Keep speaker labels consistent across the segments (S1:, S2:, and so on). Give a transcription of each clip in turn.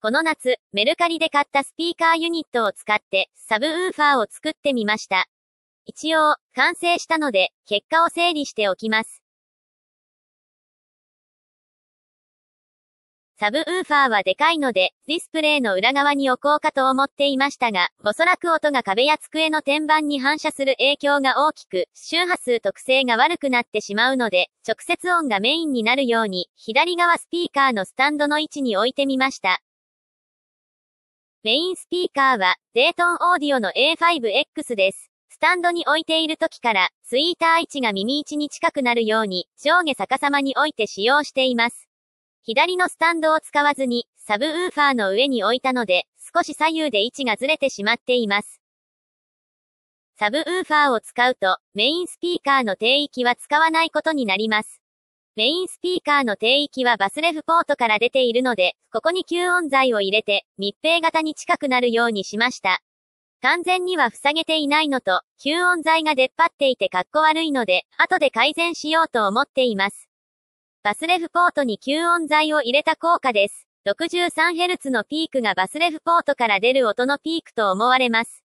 S1: この夏、メルカリで買ったスピーカーユニットを使って、サブウーファーを作ってみました。一応、完成したので、結果を整理しておきます。サブウーファーはでかいので、ディスプレイの裏側に置こうかと思っていましたが、おそらく音が壁や机の天板に反射する影響が大きく、周波数特性が悪くなってしまうので、直接音がメインになるように、左側スピーカーのスタンドの位置に置いてみました。メインスピーカーは、デートンオーディオの A5X です。スタンドに置いている時から、スイーター位置が耳位置に近くなるように、上下逆さまに置いて使用しています。左のスタンドを使わずに、サブウーファーの上に置いたので、少し左右で位置がずれてしまっています。サブウーファーを使うと、メインスピーカーの定域は使わないことになります。メインスピーカーの低域はバスレフポートから出ているので、ここに吸音材を入れて、密閉型に近くなるようにしました。完全には塞げていないのと、吸音材が出っ張っていてかっこ悪いので、後で改善しようと思っています。バスレフポートに吸音材を入れた効果です。63Hz のピークがバスレフポートから出る音のピークと思われます。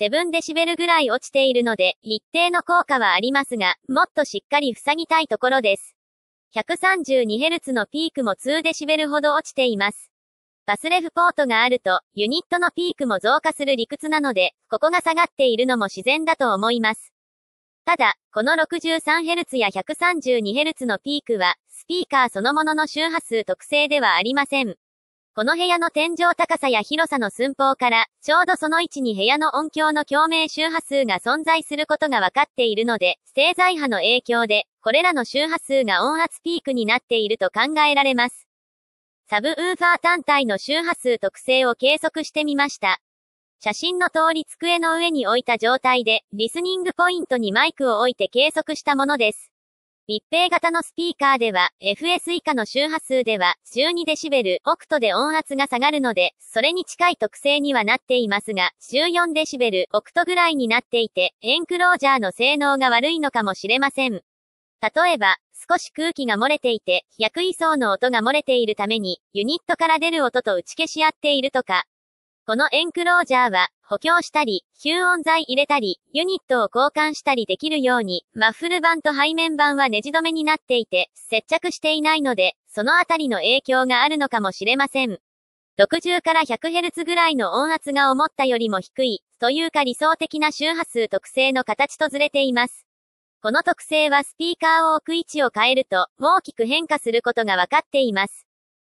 S1: 7dB ぐらい落ちているので、一定の効果はありますが、もっとしっかり塞ぎたいところです。132Hz のピークも 2dB ほど落ちています。バスレフポートがあると、ユニットのピークも増加する理屈なので、ここが下がっているのも自然だと思います。ただ、この 63Hz や 132Hz のピークは、スピーカーそのものの周波数特性ではありません。この部屋の天井高さや広さの寸法から、ちょうどその位置に部屋の音響の共鳴周波数が存在することが分かっているので、製在波の影響で、これらの周波数が音圧ピークになっていると考えられます。サブウーファー単体の周波数特性を計測してみました。写真の通り机の上に置いた状態で、リスニングポイントにマイクを置いて計測したものです。密閉型のスピーカーでは、FS 以下の周波数では、12デシベル、オクトで音圧が下がるので、それに近い特性にはなっていますが、14デシベル、オクトぐらいになっていて、エンクロージャーの性能が悪いのかもしれません。例えば、少し空気が漏れていて、100位層の音が漏れているために、ユニットから出る音と打ち消し合っているとか。このエンクロージャーは、補強したり、吸音材入れたり、ユニットを交換したりできるように、マッフル板と背面板はネジ止めになっていて、接着していないので、そのあたりの影響があるのかもしれません。60から 100Hz ぐらいの音圧が思ったよりも低い、というか理想的な周波数特性の形とずれています。この特性はスピーカーを置く位置を変えると、大きく変化することが分かっています。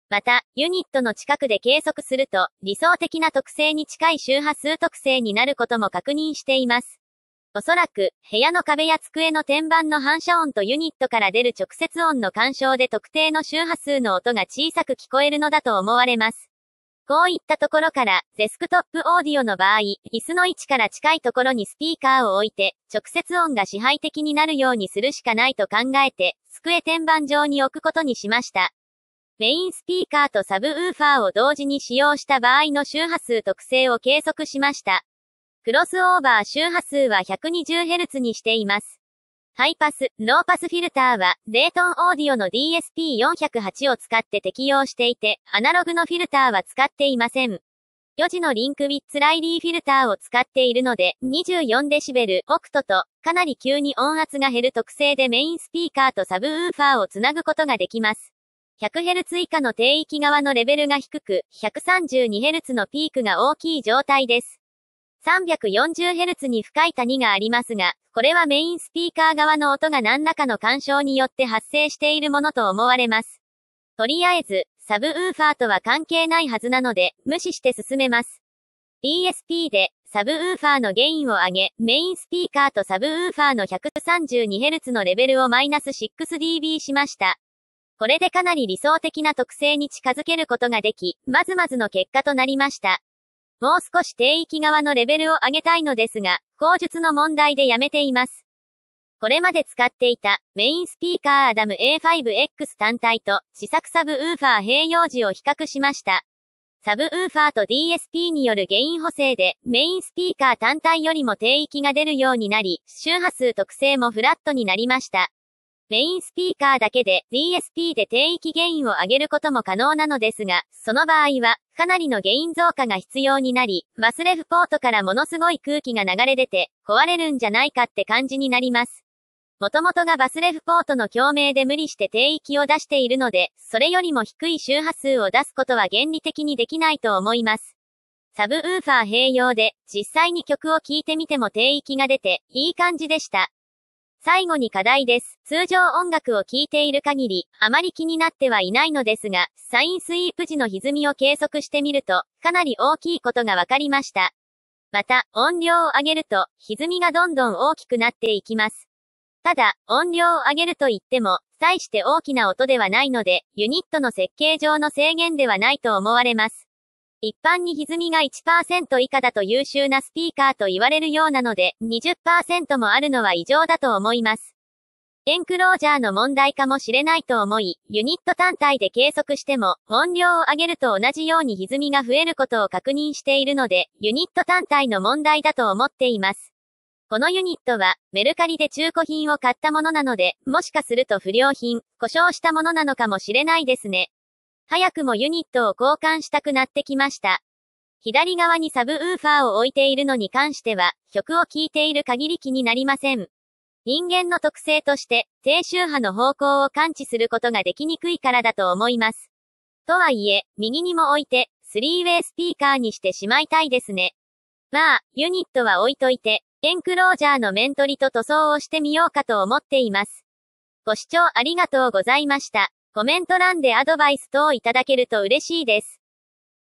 S1: また、ユニットの近くで計測すると、理想的な特性に近い周波数特性になることも確認しています。おそらく、部屋の壁や机の天板の反射音とユニットから出る直接音の干渉で特定の周波数の音が小さく聞こえるのだと思われます。こういったところから、デスクトップオーディオの場合、椅子の位置から近いところにスピーカーを置いて、直接音が支配的になるようにするしかないと考えて、机天板上に置くことにしました。メインスピーカーとサブウーファーを同時に使用した場合の周波数特性を計測しました。クロスオーバー周波数は 120Hz にしています。ハイパス、ノーパスフィルターは、デートンオーディオの DSP408 を使って適用していて、アナログのフィルターは使っていません。4時のリンクウィッツライリーフィルターを使っているので、24dB オクトと、かなり急に音圧が減る特性でメインスピーカーとサブウーファーをつなぐことができます。100Hz 以下の低域側のレベルが低く、132Hz のピークが大きい状態です。340Hz に深い谷がありますが、これはメインスピーカー側の音が何らかの干渉によって発生しているものと思われます。とりあえず、サブウーファーとは関係ないはずなので、無視して進めます。ESP で、サブウーファーのゲインを上げ、メインスピーカーとサブウーファーの 132Hz のレベルをマイナス 6dB しました。これでかなり理想的な特性に近づけることができ、まずまずの結果となりました。もう少し低域側のレベルを上げたいのですが、口述の問題でやめています。これまで使っていたメインスピーカーアダム A5X 単体と試作サブウーファー併用時を比較しました。サブウーファーと DSP によるゲイン補正でメインスピーカー単体よりも低域が出るようになり、周波数特性もフラットになりました。メインスピーカーだけで DSP で低域ゲインを上げることも可能なのですが、その場合は、かなりのゲイン増加が必要になり、バスレフポートからものすごい空気が流れ出て、壊れるんじゃないかって感じになります。もともとがバスレフポートの共鳴で無理して低域を出しているので、それよりも低い周波数を出すことは原理的にできないと思います。サブウーファー併用で、実際に曲を聴いてみても低域が出て、いい感じでした。最後に課題です。通常音楽を聴いている限り、あまり気になってはいないのですが、サインスイープ時の歪みを計測してみると、かなり大きいことが分かりました。また、音量を上げると、歪みがどんどん大きくなっていきます。ただ、音量を上げると言っても、大して大きな音ではないので、ユニットの設計上の制限ではないと思われます。一般に歪みが1%以下だと優秀なスピーカーと言われるようなので、20%もあるのは異常だと思います。エンクロージャーの問題かもしれないと思い、ユニット単体で計測しても、音量を上げると同じように歪みが増えることを確認しているので、ユニット単体の問題だと思っています。このユニットは、メルカリで中古品を買ったものなので、もしかすると不良品、故障したものなのかもしれないですね。早くもユニットを交換したくなってきました。左側にサブウーファーを置いているのに関しては、曲を聴いている限り気になりません。人間の特性として、低周波の方向を感知することができにくいからだと思います。とはいえ、右にも置いて、スリーウェイスピーカーにしてしまいたいですね。まあ、ユニットは置いといて、エンクロージャーの面取りと塗装をしてみようかと思っています。ご視聴ありがとうございました。コメント欄でアドバイス等いただけると嬉しいです。